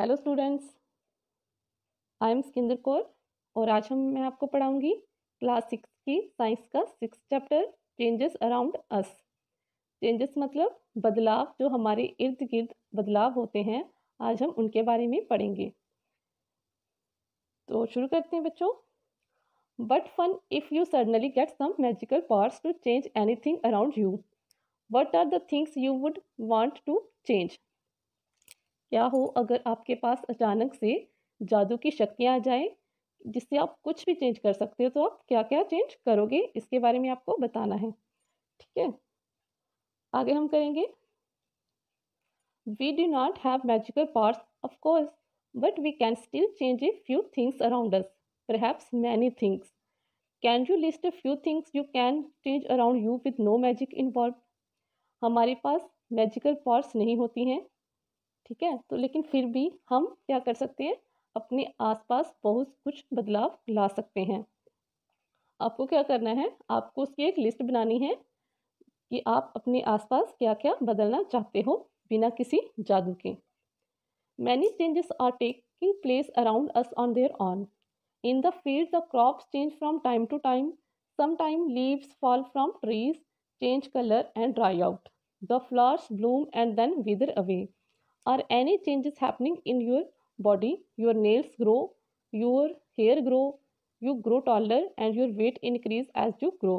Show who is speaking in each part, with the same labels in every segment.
Speaker 1: Hello students I am Skinder Kaur और आज हम मैं आपको पढ़ाऊंगी क्लास सिक्स की साइंस का six chapter changes around us changes मतलब बदलाव जो हमारे इर्द गिर्द बदलाव होते हैं आज हम उनके बारे में पढ़ेंगे तो शुरू करते हैं बच्चों but fun if you suddenly get some magical powers to change thing around you what are the things you would want to change क्या हो अगर आपके पास अचानक से जादू की शक्तियाँ आ जाएँ जिससे आप कुछ भी चेंज कर सकते हो तो आप क्या क्या चेंज करोगे इसके बारे में आपको बताना है ठीक है आगे हम करेंगे we do not have magical parts of course but we can still change a few things around us perhaps many things can you list a few things you can change around you with no magic involve हमारे पास magical parts नहीं होती हैं ठीक है तो लेकिन फिर भी हम क्या कर सकते हैं अपने आसपास बहुत कुछ बदलाव ला सकते हैं आपको क्या करना है आपको उसकी एक लिस्ट बनानी है कि आप अपने आसपास क्या क्या बदलना चाहते हो बिना किसी जादू के many changes are taking place around us on there on in the field the crops change from time to time some time leaves fall from trees change colour and dry out the flowers bloom and then wither away are any changes happening in your body your nails grow your hair grow you grow taller and your weight increase as you grow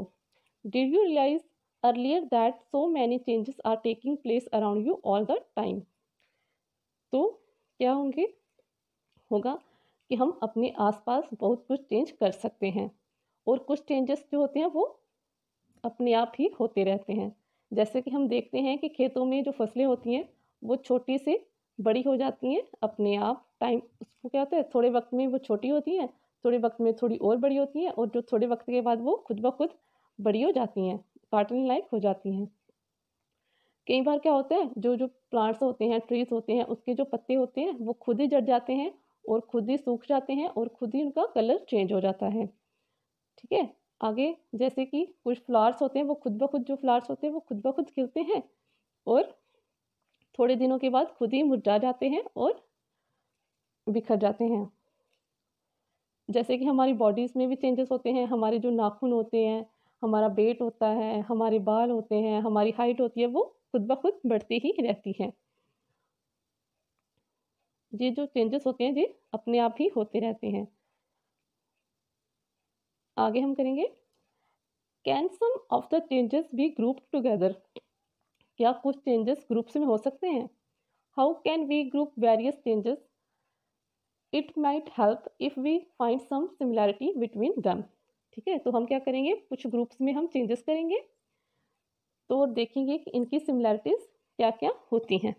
Speaker 1: did you realize earlier that so many changes are taking place around you all the time तो क्या होंगे होगा कि हम अपने आसपास बहुत कुछ चेंज कर सकते हैं और कुछ चेंजेस जो होते हैं वो अपने आप ही होते रहते हैं जैसे कि हम देखते हैं कि खेतों में जो फसलें होती हैं वो छोटी से बड़ी हो जाती हैं अपने आप टाइम उसको क्या होता है थोड़े वक्त में वो छोटी होती हैं थोड़े वक्त में थोड़ी और बड़ी होती हैं और जो थोड़े वक्त के बाद वो खुद ब खुद बड़ी हो जाती हैं काटन लायक हो जाती हैं कई बार क्या होता है जो जो प्लांट्स होते हैं ट्रीज होते हैं उसके जो पत्ते होते हैं वो खुद ही जड़ जाते हैं और खुद ही सूख जाते हैं और खुद ही उनका कलर चेंज हो जाता है ठीक है आगे जैसे कि कुछ फ्लावर्स होते हैं वो खुद ब खुद जो फ्लावर्स होते हैं वो खुद ब खुद खिलते हैं और थोड़े दिनों के बाद खुद ही मुरझा जाते हैं और बिखर जाते हैं जैसे कि हमारी बॉडीज़ में भी चेंजेस होते हैं हमारे जो नाखून होते हैं हमारा वेट होता है हमारे बाल होते हैं हमारी हाइट होती है वो खुद ब खुद बढ़ती ही रहती है ये जो चेंजेस होते हैं ये अपने आप ही होते रहते हैं आगे हम करेंगे can some of the changes be group together क्या कुछ चेंजेस ग्रुप्स में हो सकते हैं how can we group various changes it might help if we find some similarity between them ठीक है तो हम क्या करेंगे कुछ ग्रुप्स में हम चेंजेस करेंगे तो देखेंगे कि इनकी सिमिलैरिटीज़ क्या क्या होती हैं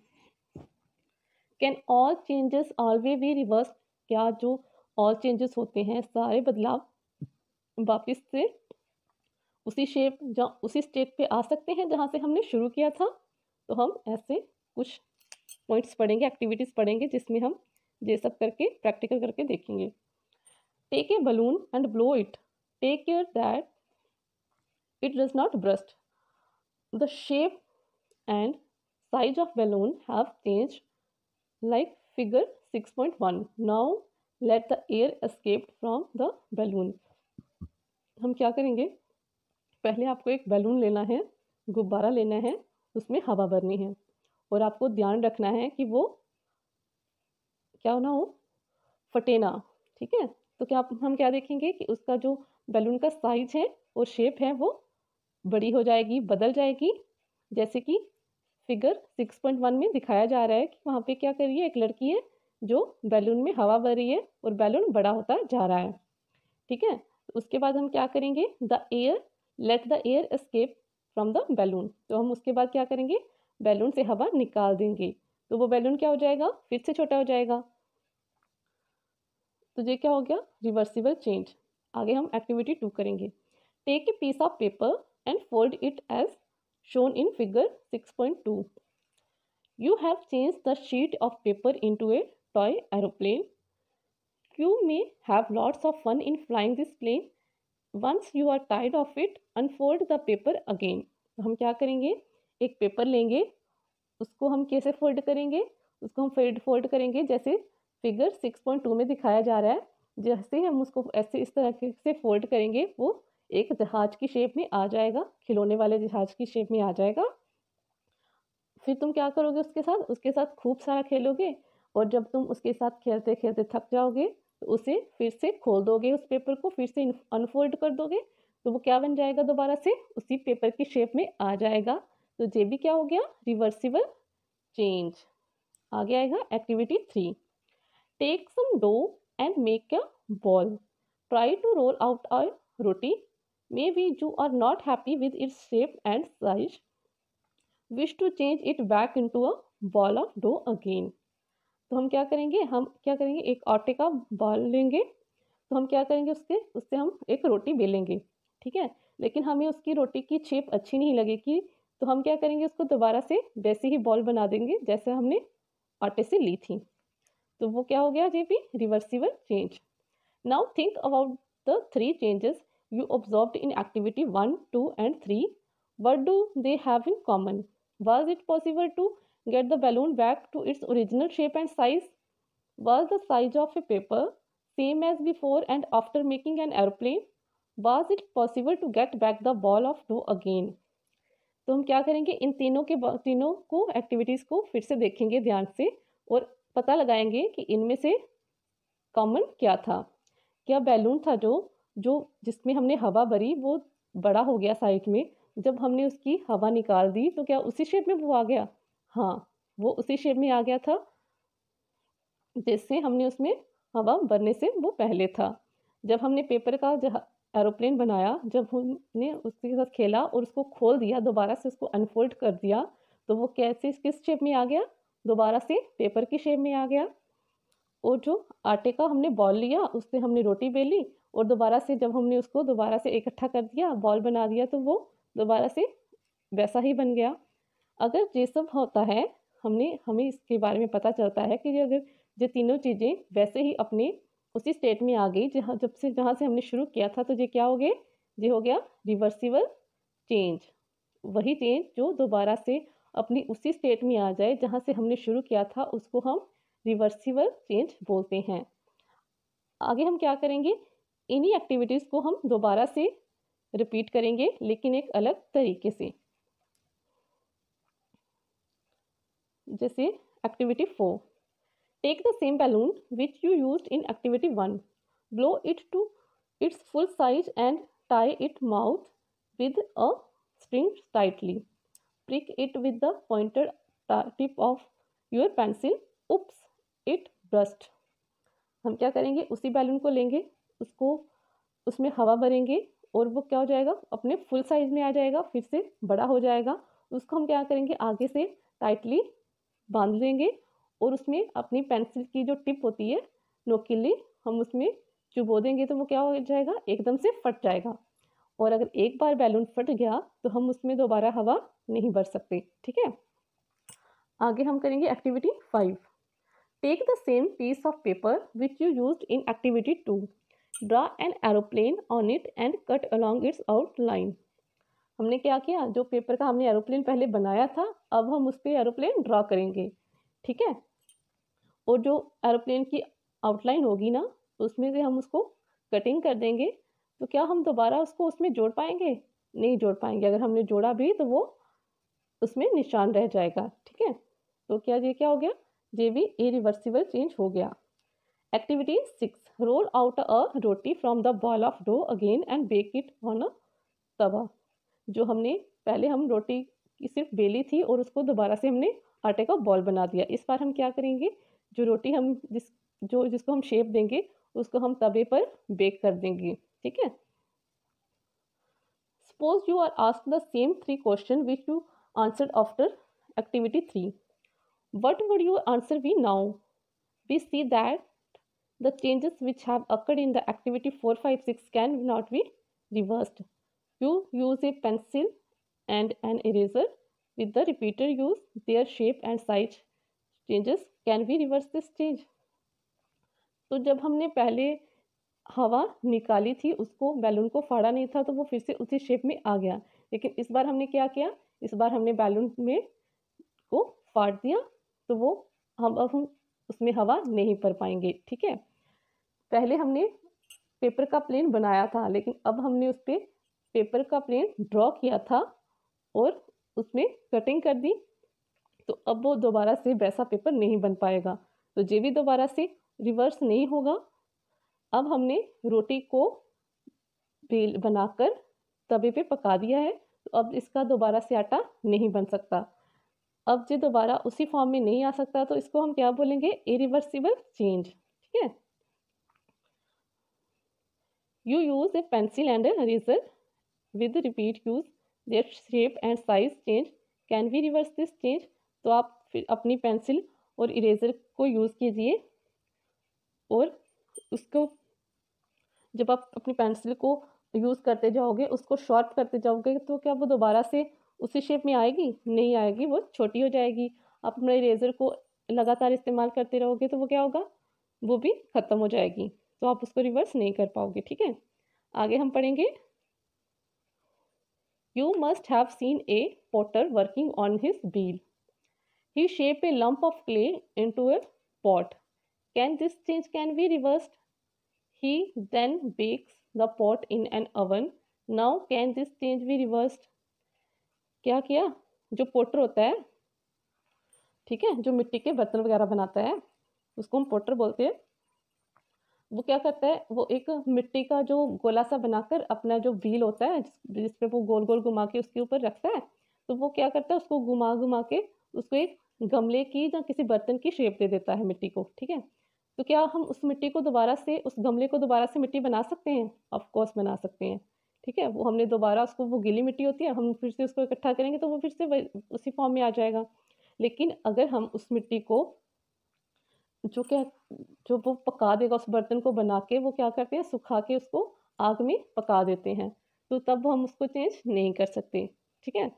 Speaker 1: can all changes always we reverse क्या जो ऑल चेंजेस होते हैं सारे बदलाव वापस से उसी शेप जहाँ उसी स्टेट पे आ सकते हैं जहाँ से हमने शुरू किया था तो हम ऐसे कुछ पॉइंट्स पढ़ेंगे एक्टिविटीज़ पढ़ेंगे जिसमें हम ये सब करके प्रैक्टिकल करके देखेंगे take a balloon and blow it take care that it not burst the shape and size of balloon have change like figure six point one now let the air escape from the balloon हम क्या करेंगे पहले आपको एक balloon लेना है गुब्बारा लेना है उसमें हवा भरनी है और आपको ध्यान रखना है कि वो क्या होना हो फटेना ठीक है तो क्या हम क्या देखेंगे कि उसका जो बैलून का साइज है और शेप है वो बड़ी हो जाएगी बदल जाएगी जैसे कि फिगर सिक्स पॉइंट वन में दिखाया जा रहा है कि वहाँ पे क्या कर रही है एक लड़की है जो बैलून में हवा भर रही है और बैलून बड़ा होता जा रहा है ठीक है उसके बाद हम क्या करेंगे the air let the air escape from the balloon तो हम उसके बाद क्या करेंगे बैलून से हवा निकाल देंगे तो वो बैलून क्या हो जाएगा फिर से छोटा हो जाएगा तो ये क्या हो गया रिवर्सिबल चेंज आगे हम एक्टिविटी टू करेंगे take a piece of paper and fold it as shown in figure six point two you have change the sheet of paper into a toy aeroplane you may have lots of fun in flying this plane once you are टाइड of it unfold the paper again हम क्या करेंगे एक paper लेंगे उसको हम कैसे fold करेंगे उसको हम फेड फोल्ड करेंगे जैसे फिगर सिक्स पॉइंट टू में दिखाया जा रहा है जैसे हम उसको ऐसे इस तरह से फोल्ड करेंगे वो एक जहाज की शेप में आ जाएगा खिलौने वाले जहाज की शेप में आ जाएगा फिर तुम क्या करोगे उसके साथ उसके साथ खूब सारा खेलोगे और जब तुम उसके साथ खेलते खेलते थक जाओगे तो उसे फिर से खोल दोगे उस पेपर को फिर से अनफोल्ड कर दोगे तो वो क्या बन जाएगा दोबारा से उसी पेपर की शेप में आ जाएगा तो ये भी क्या हो गया रिवर्सिबल चेंज आगे आएगा activity three take some dough and make a ball try to roll out a roti maybe you are not happy with its shape and size wish to change it back into a ball of dough again तो हम क्या करेंगे हम क्या करेंगे एक आटे का बॉल लेंगे तो हम क्या करेंगे उसके उससे हम एक रोटी बेलेंगे ठीक है लेकिन हमें उसकी रोटी की शेप अच्छी नहीं लगेगी तो हम क्या करेंगे उसको दोबारा से वैसी ही बॉल बना देंगे जैसे हमने आटे से ली थी तो वो क्या हो गया जे पी reversible change now think about the three changes you observe in activity one two and three what do they have in common was it possible to get the balloon back to its original shape and size was the size of a paper same as before and after making an aeroplane was it possible to get back the ball of dough again तो हम क्या करेंगे इन तीनों के तीनों को activities को फिर से देखेंगे ध्यान से और पता लगाएंगे कि इनमें से कॉमन क्या था क्या बैलून था जो जो जिसमें हमने हवा भरी वो बड़ा हो गया साइड में जब हमने उसकी हवा निकाल दी तो क्या उसी शेप में वो आ गया हाँ वो उसी शेप में आ गया था जिससे हमने उसमें हवा भरने से वो पहले था जब हमने पेपर का एरोप्लेन बनाया जब हमने उसके साथ खेला और उसको खोल दिया दोबारा से उसको अनफोल्ड कर दिया तो वो कैसे किस शेप में आ गया दोबारा से पेपर की शेप में आ गया और जो आटे का हमने बॉल लिया उससे हमने रोटी बेली और दोबारा से जब हमने उसको दोबारा से इकट्ठा कर दिया बॉल बना दिया तो वो दोबारा से वैसा ही बन गया अगर ये सब होता है हमने हमें इसके बारे में पता चलता है कि ये अगर ये तीनों चीज़ें वैसे ही अपने उसी स्टेट में आ गई जहाँ जब से जहाँ से हमने शुरू किया था तो ये क्या हो गए ये हो गया रिवर्सिबल चेंज वही चेंज जो दोबारा से अपनी उसी स्टेट में आ जाए जहाँ से हमने शुरू किया था उसको हम रिवर्सिबल चेंज बोलते हैं आगे हम क्या करेंगे इन्हीं एक्टिविटीज़ को हम दोबारा से रिपीट करेंगे लेकिन एक अलग तरीके से जैसे activity four take the same balloon which you use in activity one blow it to its full size and tie it mouth with a string tightly prick it with the pointed tip of your pencil oops it burst हम क्या करेंगे उसी balloon को लेंगे उसको उसमें हवा भरेंगे और वो क्या हो जाएगा अपने फुल साइज में आ जाएगा फिर से बड़ा हो जाएगा उसको हम क्या करेंगे आगे से टाइटली बांध लेंगे और उसमें अपनी पेंसिल की जो टिप होती है नोकीली हम उसमें चुबो देंगे तो वो क्या हो जाएगा एकदम से फट जाएगा और अगर एक बार बैलून फट गया तो हम उसमें दोबारा हवा नहीं भर सकते ठीक है आगे हम करेंगे activity five take the same piece of paper which you use in activity two draw an aeroplane on it and cut along its outline हमने क्या किया जो पेपर का हमने एरोप्लेन पहले बनाया था अब हम उस पर एरोप्लेन ड्रॉ करेंगे ठीक है और जो एरोप्लेन की आउटलाइन होगी ना उसमें से हम उसको कटिंग कर देंगे तो क्या हम दोबारा उसको उसमें जोड़ पाएंगे नहीं जोड़ पाएंगे अगर हमने जोड़ा भी तो वो उसमें निशान रह जाएगा ठीक है तो क्या ये क्या हो गया ये भी ए रिवर्सिबल चेंज हो गया activity six roll out a roti from the ball of dough again and bake it on a tawa जो हमने पहले हम रोटी की सिर्फ बेली थी और उसको दोबारा से हमने आटे का बॉल बना दिया इस बार हम क्या करेंगे जो रोटी हम जिस जो जिसको हम शेप देंगे उसको हम तवे पर बेक कर देंगे ठीक है suppose you are ask the same three question which you answer after activity three what would you answer we now we see that the changes which have occurred in the activity four five six can not be reversed You use a pencil and an eraser. With the repeater use, their shape and size changes. Can we reverse this change? तो जब हमने पहले हवा निकाली थी उसको balloon को फाड़ा नहीं था तो वो फिर से उसी शेप में आ गया लेकिन इस बार हमने क्या किया इस बार हमने बैलून में को फाड़ दिया तो वो हम अब हम उसमें हवा नहीं भर पाएंगे ठीक है पहले हमने पेपर का प्लेन बनाया था लेकिन अब हमने उस पर पेपर का प्लेन ड्रॉ किया था और उसमें कटिंग कर दी तो अब वो दोबारा से वैसा पेपर नहीं बन पाएगा तो ये भी दोबारा से रिवर्स नहीं होगा अब हमने रोटी को बेल बनाकर तवे पे पका दिया है तो अब इसका दोबारा से आटा नहीं बन सकता अब जो दोबारा उसी फॉर्म में नहीं आ सकता तो इसको हम क्या बोलेंगे इरिवर्सिबल चेंज ठीक है you use a pencil and a eraser with repeat use their shape and size change can we reverse this change तो आप फिर अपनी पेंसिल और इरेजर को यूज़ कीजिए और उसको जब आप अपनी पेंसिल को यूज़ करते जाओगे उसको शॉर्प करते जाओगे तो क्या वो दोबारा से उसी शेप में आएगी नहीं आएगी वो छोटी हो जाएगी आप अपने इरेजर को लगातार इस्तेमाल करते रहोगे तो वो क्या होगा वो भी ख़त्म हो जाएगी तो आप उसको रिवर्स नहीं कर पाओगे ठीक है आगे हम पढ़ेंगे you must have seen a potter working on his wheel he shape a lump of clay into a pot can this change can be reversed he then bakes the pot in an oven now can this change be reversed क्या किया जो Potter होता है ठीक है जो मिट्टी के बर्तन वगैरह बनाता है उसको हम पोटर बोलते हैं वो क्या करता है वो एक मिट्टी का जो गोला सा बनाकर अपना जो व्हील होता है जिस पर वो गोल गोल घुमा के उसके ऊपर रखता है तो वो क्या करता है उसको घुमा घुमा के उसको एक गमले की या किसी बर्तन की शेप दे देता है मिट्टी को ठीक है तो क्या हम उस मिट्टी को दोबारा से उस गमले को दोबारा से मिट्टी बना सकते हैं ऑफकोर्स बना सकते हैं ठीक है वो हमने दोबारा उसको वो गीली मिट्टी होती है हम फिर से उसको इकट्ठा करेंगे तो वो फिर से उसी फॉर्म में आ जाएगा लेकिन अगर हम उस मिट्टी को जो क्या जो वो पका देगा उस बर्तन को बना के वो क्या करते हैं सुखा के उसको आग में पका देते हैं तो तब हम उसको चेंज नहीं कर सकते ठीक है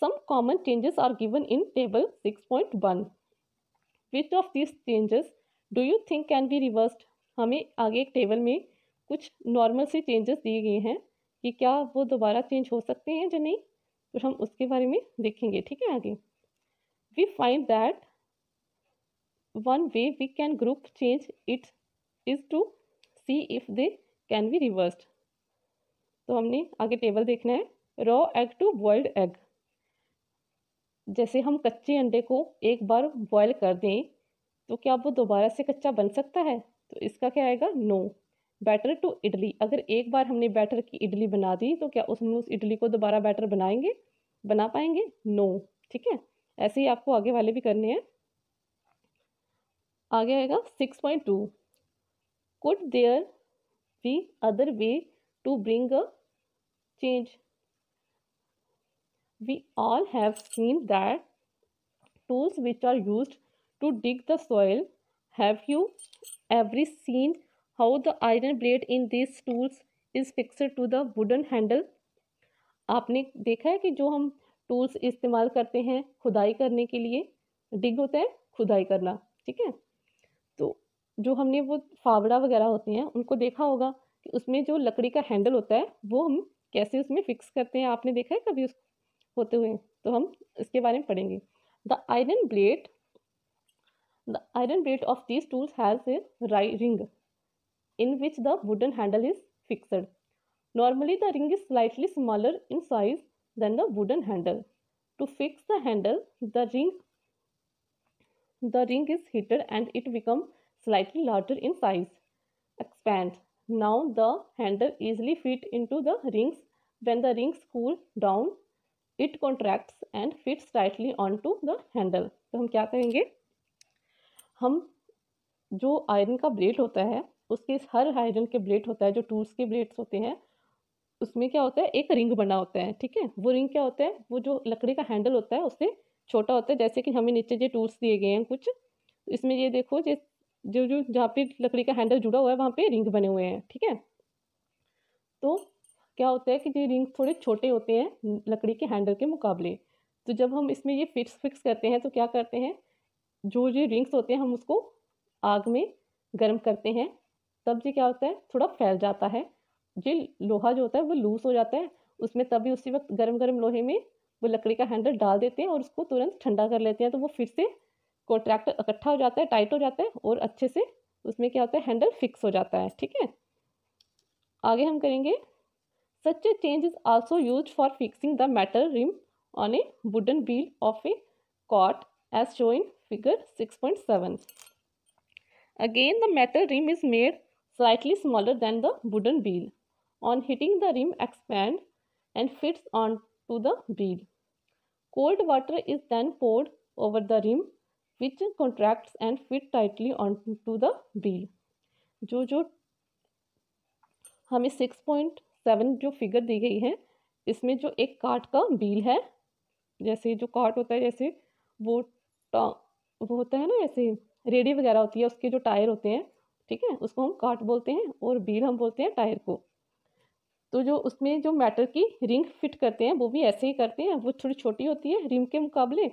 Speaker 1: some common changes are given in table six point one which of this changes do you think can be reversed हमें आगे एक टेबल में कुछ नॉर्मल से चेंजेस दिए गए हैं कि क्या वो दोबारा चेंज हो सकते हैं या नहीं तो हम उसके बारे में देखेंगे ठीक है आगे we find that one way we can group change it is to see if they can be reversed तो हमने आगे टेबल देखना है raw egg to boiled egg जैसे हम कच्चे अंडे को एक बार बॉयल कर दें तो क्या वो दोबारा से कच्चा बन सकता है तो इसका क्या आएगा नो बैटर टू इडली अगर एक बार हमने बैटर की इडली बना दी तो क्या उसमें उस इडली को दोबारा बैटर बनाएंगे बना पाएंगे नो no. ठीक है ऐसे ही आपको आगे वाले भी करने हैं आगे आएगा six point two could there we other way to bring a change we all have seen that tools which are use to dig the soil have you every seen how the iron blade in this tools is fix to the wooden handle आपने देखा है कि जो हम tools इस्तेमाल करते हैं खुदाई करने के लिए डिग होता है खुदाई करना ठीक है जो हमने वो फावड़ा वगैरह होते हैं उनको देखा होगा कि उसमें जो लकड़ी का हैंडल होता है वो हम कैसे उसमें फिक्स करते हैं आपने देखा है कभी उस होते हुए तो हम इसके बारे में पढ़ेंगे the iron blade the iron blade of this tools has a ring in which the wooden handle is fixed normally the ring is slightly smaller in size than the wooden handle to fix the handle the ring the ring is heated and it become slightly larger in size. Expand. Now the handle easily fit into the rings. When the rings cool down, it contracts and fits tightly onto the handle. तो हम क्या करेंगे हम जो iron का blade होता है उसके इस हर आयरन के ब्लेड होता है जो टूल्स के ब्लेड्स होते हैं उसमें क्या होता है एक रिंग बना होता है ठीक है वो रिंग क्या होता है वो जो लकड़ी का हैंडल होता है उससे छोटा होता है जैसे कि हमें नीचे जो टूल्स दिए गए हैं कुछ इसमें ये देखो ये जो जो जहाँ पे लकड़ी का हैंडल जुड़ा हुआ है वहाँ पे रिंग बने हुए हैं ठीक है तो क्या होता है कि ये रिंग थोड़े छोटे होते हैं लकड़ी के हैंडल के मुकाबले तो जब हम इसमें ये फिक्स फिक्स करते हैं तो क्या करते हैं जो ये रिंग्स होते हैं हम उसको आग में गर्म करते हैं तब ये क्या होता है थोड़ा फैल जाता है ये लोहा जो होता है वो लूज़ हो जाता है उसमें तभी उसी वक्त गर्म गर्म लोहे में वो लकड़ी का हैंडल डाल देते हैं और उसको तुरंत ठंडा कर लेते हैं तो वो फिर से कॉन्ट्रैक्टर इकट्ठा हो जाता है टाइट हो जाता है और अच्छे से उसमें क्या होता है हैंडल फिक्स हो जाता है ठीक है आगे हम करेंगे such a change is also use for fixing the metal rim on a wooden wheel of a cart as show in figure six point seven again the metal rim is made slightly smaller than the wooden wheel on heating the rim expand and fits onto the wheel cold water is then poured over the rim which contract and fit tightly onto the wheel जो जो हमें six point seven जो figure दी गई है इसमें जो एक कार्ट का बिल है जैसे जो कार्ट होता है जैसे वो वो होता है ना जैसे रेडी वगैरह होती है उसके जो टायर होते हैं ठीक है उसको हम कार्ट बोलते हैं और बील हम बोलते हैं टायर को तो जो उसमें जो मेटल की रिंग फिट करते हैं वो भी ऐसे ही करते हैं वो थोड़ी छोटी होती है रिंग के मुकाबले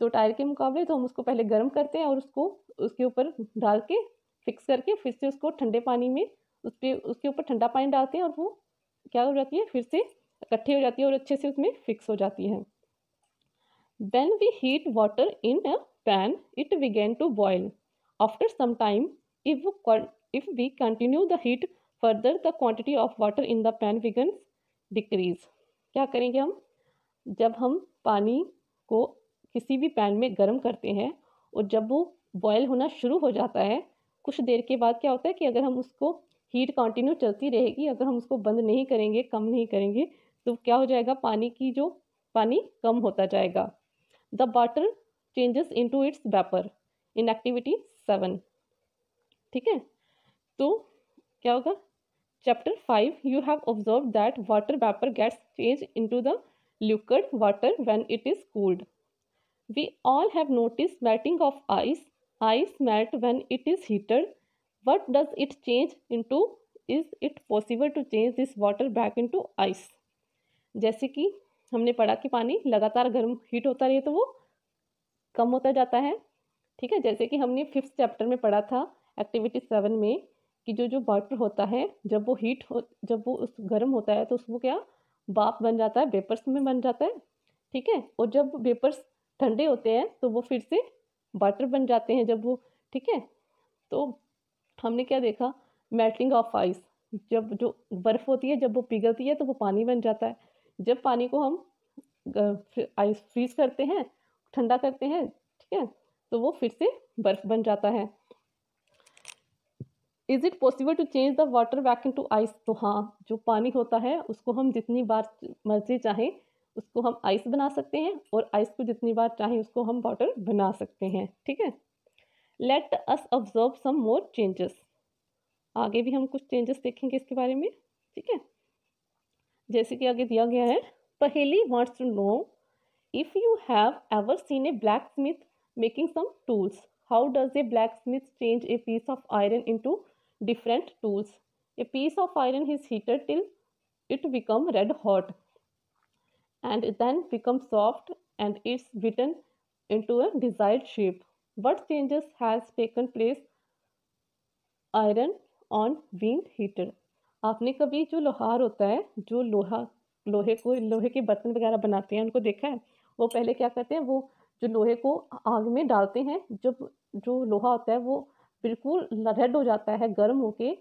Speaker 1: तो टायर के मुकाबले तो हम उसको पहले गर्म करते हैं और उसको उसके ऊपर डाल के फिक्स करके फिर से उसको ठंडे पानी में उस पर उसके ऊपर ठंडा पानी डालते हैं और वो क्या हो जाती है फिर से इकट्ठी हो जाती है और अच्छे से उसमें फिक्स हो जाती है then we heat water in a pan it begins to boil after some time if if we continue the heat further the quantity of water in the pan विगन डिक्रीज क्या करेंगे हम जब हम पानी को किसी भी पैन में गर्म करते हैं और जब वो बॉयल होना शुरू हो जाता है कुछ देर के बाद क्या होता है कि अगर हम उसको हीट कंटिन्यू चलती रहेगी अगर हम उसको बंद नहीं करेंगे कम नहीं करेंगे तो क्या हो जाएगा पानी की जो पानी कम होता जाएगा the water changes into its vapour in activity seven ठीक है तो क्या होगा chapter five you have observe that water vapour gets change into the liquid water when it is cooled We all have noticed melting of ice. Ice melt when it is heated. What does it change into? Is it possible to change this water back into ice? जैसे कि हमने पढ़ा कि पानी लगातार गर्म heat होता रहे तो वो कम होता जाता है ठीक है जैसे कि हमने फिफ्थ चैप्टर में पढ़ा था एक्टिविटी सेवन में कि जो जो वाटर होता है जब वो हीट हो जब वो उस गर्म होता है तो उसको क्या बाप बन जाता है वेपर्स में बन जाता है ठीक है और जब वेपर्स ठंडे होते हैं तो वो फिर से वाटर बन जाते हैं जब वो ठीक है तो हमने क्या देखा मेल्टिंग ऑफ आइस जब जो बर्फ़ होती है जब वो पिघलती है तो वो पानी बन जाता है जब पानी को हम आइस फ्रीज करते हैं ठंडा करते हैं ठीक है तो वो फिर से बर्फ़ बन जाता है is it possible to change the water back into ice तो हाँ जो पानी होता है उसको हम जितनी बार मर्जी चाहें उसको हम आइस बना सकते हैं और आइस को जितनी बार चाहें उसको हम वाटर बना सकते हैं ठीक है let us observe some more changes आगे भी हम कुछ चेंजेस देखेंगे इसके बारे में ठीक है जैसे कि आगे दिया गया है Paheli wants to know if you have ever seen a blacksmith making some tools how does a blacksmith change a piece of iron into different tools a piece of iron is heated till it become red hot and it then becomes soft and it's beaten into a desired shape. What changes has taken place? Iron on wind heater. आपने कभी जो लोहार होता है जो लोहा लोहे को लोहे के बर्तन वगैरह बनाते हैं उनको देखा है वो पहले क्या करते हैं वो जो लोहे को आग में डालते हैं जब जो लोहा होता है वो बिल्कुल रेड हो जाता है गर्म होके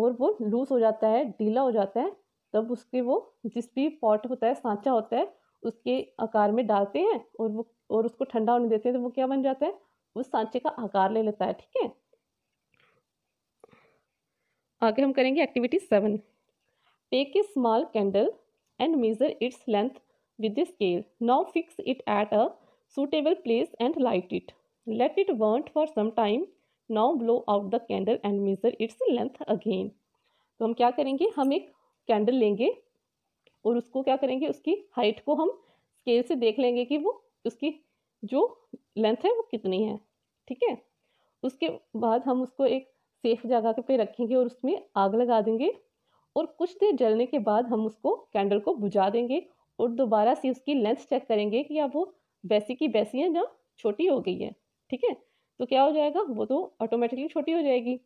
Speaker 1: और वो लूज हो जाता है ढीला हो जाता है तब उसके वो जिस भी पॉट होता है सांचा होता है उसके आकार में डालते हैं और वो और उसको ठंडा होने देते हैं तो वो क्या बन जाता है उस सांचे का आकार ले लेता है ठीक है आगे हम करेंगे activity seven take a small candle and measure its length with the scale now fix it at a suitable place and light it let it burn for some time now blow out the candle and measure its length again तो हम क्या करेंगे हम एक candle लेंगे और उसको क्या करेंगे उसकी हाइट को हम स्केल से देख लेंगे कि वो उसकी जो लेंथ है वो कितनी है ठीक है उसके बाद हम उसको एक सेफ जगह पे रखेंगे और उसमें आग लगा देंगे और कुछ देर जलने के बाद हम उसको कैंडल को बुझा देंगे और दोबारा से उसकी लेंथ चेक करेंगे कि अब वो वैसी की वैसी है जहाँ छोटी हो गई है ठीक है तो क्या हो जाएगा वो तो ऑटोमेटिकली छोटी हो जाएगी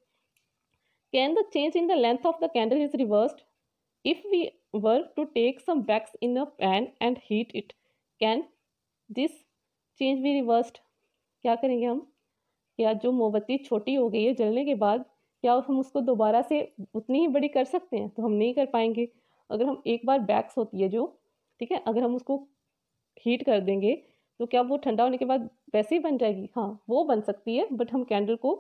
Speaker 1: can the change in the length of the candle is reversed If we were to take some wax in a pan and heat it, can this change be reversed? क्या करेंगे हम या जो मोमबत्ती छोटी हो गई है जलने के बाद क्या हम उसको दोबारा से उतनी ही बड़ी कर सकते हैं तो हम नहीं कर पाएंगे अगर हम एक बार बैक्स होती है जो ठीक है अगर हम उसको हीट कर देंगे तो क्या वो ठंडा होने के बाद वैसे ही बन जाएगी हाँ वो बन सकती है बट हम कैंडल को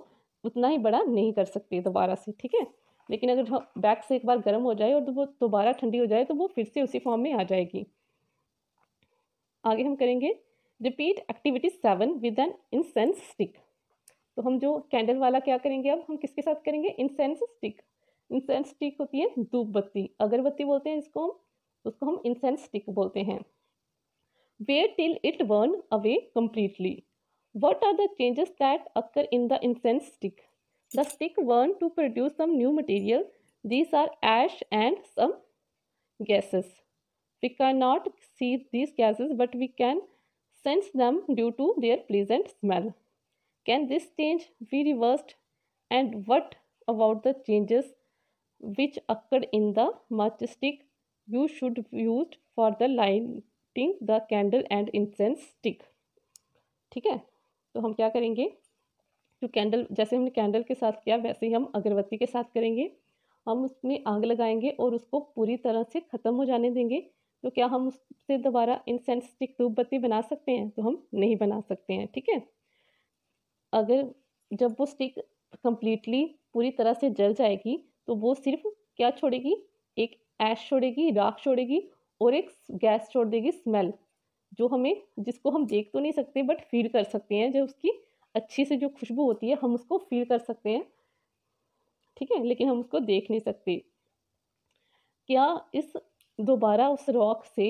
Speaker 1: उतना ही बड़ा नहीं कर सकते दोबारा से ठीक है लेकिन अगर बैक से एक बार गर्म हो जाए और वो दोबारा ठंडी हो जाए तो वो फिर से उसी फॉर्म में आ जाएगी आगे हम करेंगे repeat activity seven with an incense stick तो हम जो कैंडल वाला क्या करेंगे अब हम किसके साथ करेंगे इंसेंस स्टिक इंसेंस स्टिक होती है धूप बत्ती अगरबत्ती बोलते हैं इसको हम तो उसको हम इंसेंस स्टिक बोलते हैं where till it burn away completely what are the changes that occur in the incense stick The stick burned to produce some new material. These are ash and some gases. We cannot see these gases but we can sense them due to their pleasant smell. Can this change be reversed and what about the changes which occurred in the matchstick you should use for the lighting the candle and incense stick ठीक है तो हम क्या करेंगे जो candle जैसे हमने candle के साथ किया वैसे ही हम अगरबत्ती के साथ करेंगे हम उसमें आग लगाएंगे और उसको पूरी तरह से ख़त्म हो जाने देंगे तो क्या हम उससे दोबारा इंसेंस स्टिक धूप बत्ती बना सकते हैं तो हम नहीं बना सकते हैं ठीक है अगर जब वो स्टिक कम्प्लीटली पूरी तरह से जल जाएगी तो वो सिर्फ क्या छोड़ेगी एक ऐश छोड़ेगी राख छोड़ेगी और एक गैस छोड़ देगी स्मेल जो हमें जिसको हम देख तो नहीं सकते बट फील कर सकते हैं जब उसकी अच्छी से जो खुशबू होती है हम उसको फील कर सकते हैं ठीक है लेकिन हम उसको देख नहीं सकते क्या इस दोबारा उस रॉक से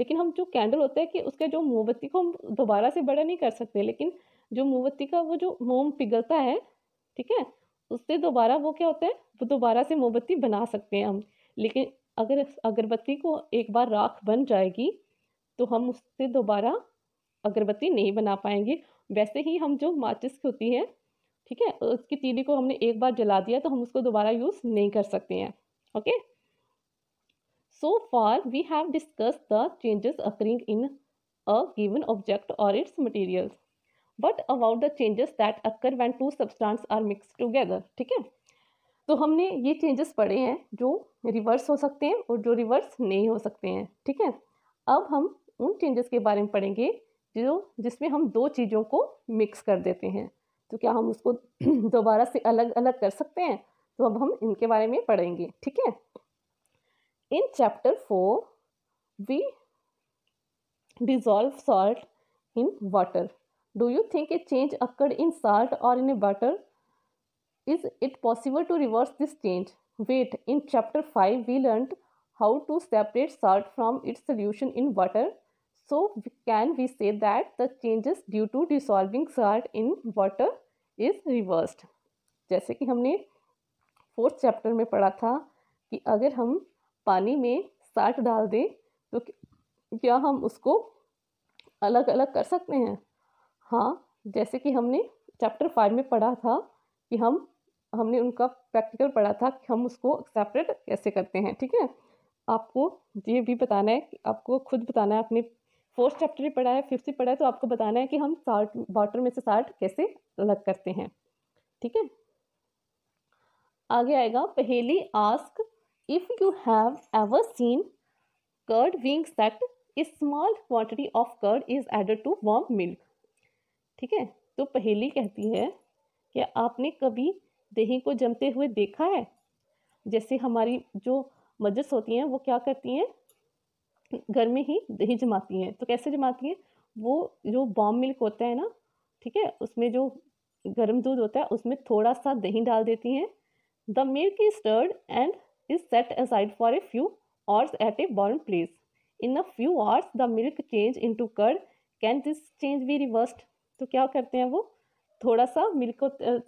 Speaker 1: लेकिन हम जो कैंडल होता है कि उसके जो मोमबत्ती को हम दोबारा से बड़ा नहीं कर सकते लेकिन जो मोमबत्ती का वो जो मोम पिघलता है ठीक है उससे दोबारा वो क्या होता है वो दोबारा से मोमबत्ती बना सकते हैं हम लेकिन अगर अगरबत्ती को एक बार राख बन जाएगी तो हम उससे दोबारा अगरबत्ती नहीं बना पाएंगे वैसे ही हम जो माचिस होती हैं ठीक है उसकी तीली को हमने एक बार जला दिया तो हम उसको दोबारा यूज़ नहीं कर सकते हैं okay so far we have discuss the changes occurring in a given object or its material but about the changes that occur when two substance are mix together ठीक है तो हमने ये चेंजेस पढ़े हैं जो रिवर्स हो सकते हैं और जो रिवर्स नहीं हो सकते हैं ठीक है अब हम उन चेंजेस के बारे में पढ़ेंगे जो जिसमें हम दो चीज़ों को मिक्स कर देते हैं तो क्या हम उसको दोबारा से अलग अलग कर सकते हैं तो अब हम इनके बारे में पढ़ेंगे ठीक है in chapter four we dissolve salt in water do you think a change occurred in salt or in water is it possible to reverse this change wait in chapter five we learn how to separate salt from its solution in water So can we say that the changes due to dissolving salt in water is reversed? जैसे कि हमने fourth chapter में पढ़ा था कि अगर हम पानी में साल्ट डाल दें तो क्या हम उसको अलग अलग कर सकते हैं हाँ जैसे कि हमने चैप्टर फाइव में पढ़ा था कि हम हमने उनका प्रैक्टिकल पढ़ा था कि हम उसको सेपरेट कैसे करते हैं ठीक है आपको ये भी बताना है कि आपको खुद बताना है अपने फोर्थ चैप्टर भी पढ़ा है फिफ्थ भी पढ़ा है तो आपको बताना है कि हम साल्ट वाटर में से साल्ट कैसे अलग करते हैं ठीक है आगे आएगा Paheli ask if you have ever seen curd being set is small quantity of curd is added to warm milk ठीक है तो पहेली कहती है कि आपने कभी दही को जमते हुए देखा है जैसे हमारी जो मजस होती हैं वो क्या करती हैं घर में ही दही जमाती हैं तो कैसे जमाती हैं वो जो बॉम मिल्क होता है ना ठीक है उसमें जो गर्म दूध होता है उसमें थोड़ा सा दही डाल देती हैं the milk is stirred and is set aside for a few hours at a warm place in a few hours the milk change into curd can this change be reversed तो क्या करते हैं वो थोड़ा सा milk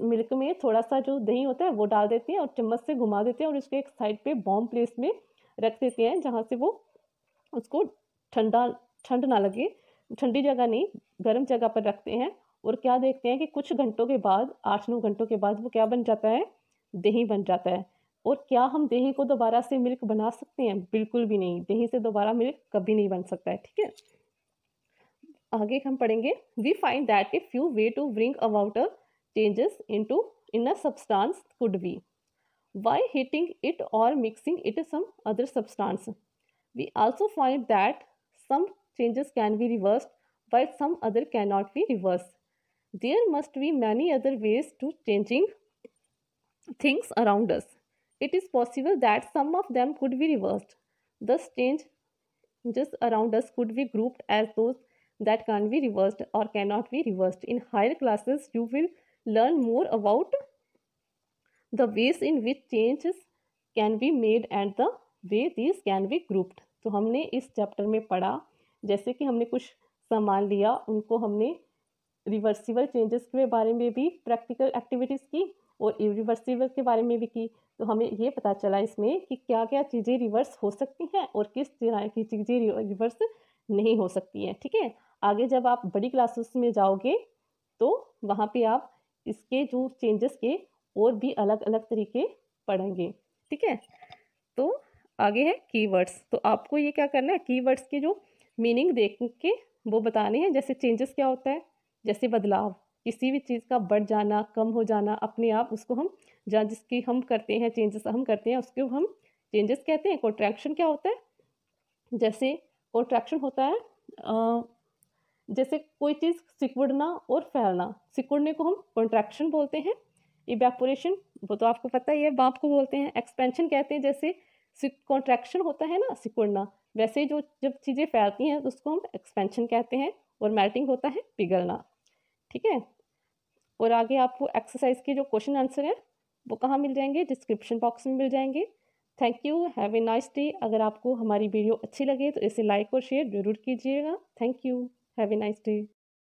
Speaker 1: milk में थोड़ा सा जो दही होता है वो डाल देते हैं और चम्मच से घुमा देते हैं और उसके एक साइड पे बॉम प्लेस में रख देते हैं जहाँ से वो उसको ठंडा ठंड ना लगे ठंडी जगह नहीं गर्म जगह पर रखते हैं और क्या देखते हैं कि कुछ घंटों के बाद आठ नौ घंटों के बाद वो क्या बन जाता है दही बन जाता है और क्या हम दही को दोबारा से मिल्क बना सकते हैं बिल्कुल भी नहीं दही से दोबारा मिल्क कभी नहीं बन सकता है ठीक है आगे हम पढ़ेंगे we find that if you way to bring about a in to in a substance could be by heating it or mixing it some other We also find that some changes can be reversed while some other cannot be reversed. There must be many other ways to changing things around us. It is possible that some of them could be reversed. Thus, changes around us could be grouped as those that can be reversed or cannot be reversed. In higher classes, you will learn more about the ways in which changes can be made and the way these can be grouped. तो हमने इस chapter में पढ़ा जैसे कि हमने कुछ सामान लिया उनको हमने रिवर्सिबल चेंजेस के बारे में भी प्रैक्टिकल एक्टिविटीज़ की और इरिवर्सिबल के बारे में भी की तो हमें ये पता चला इसमें कि क्या क्या चीज़ें रिवर्स हो सकती हैं और किस तरह की चीज़ें रिवर्स नहीं हो सकती हैं ठीक है आगे जब आप बड़ी क्लासेस में जाओगे तो वहाँ पे आप इसके जो चेंजेस के और भी अलग अलग तरीके पढ़ेंगे ठीक है तो आगे है कीवर्ड्स तो आपको ये क्या करना है कीवर्ड्स के जो मीनिंग देख के वो बताने हैं जैसे चेंजेस क्या होता है जैसे बदलाव किसी भी चीज़ का बढ़ जाना कम हो जाना अपने आप उसको हम जहाँ जिसकी हम करते हैं चेंजेस हम करते हैं उसको हम चेंजेस कहते हैं कॉन्ट्रैक्शन क्या होता है जैसे कॉन्ट्रैक्शन होता है जैसे कोई चीज़ सिकुड़ना और फैलना सिकुड़ने को हम कॉन्ट्रैक्शन बोलते हैं इवेपोरेशन वो तो आपको पता ही है बाप को बोलते हैं एक्सपेंशन कहते हैं जैसे कॉन्ट्रैक्शन होता है ना सिकुड़ना वैसे जो जब चीज़ें फैलती हैं तो उसको हम एक्सपेंशन कहते हैं और मेल्टिंग होता है पिघलना ठीक है और आगे आपको एक्सरसाइज के जो क्वेश्चन आंसर हैं वो कहाँ मिल जाएंगे डिस्क्रिप्शन बॉक्स में मिल जाएंगे thank you have a nice day अगर आपको हमारी वीडियो अच्छी लगे तो इसे लाइक और शेयर जरूर कीजिएगा thank you have a nice day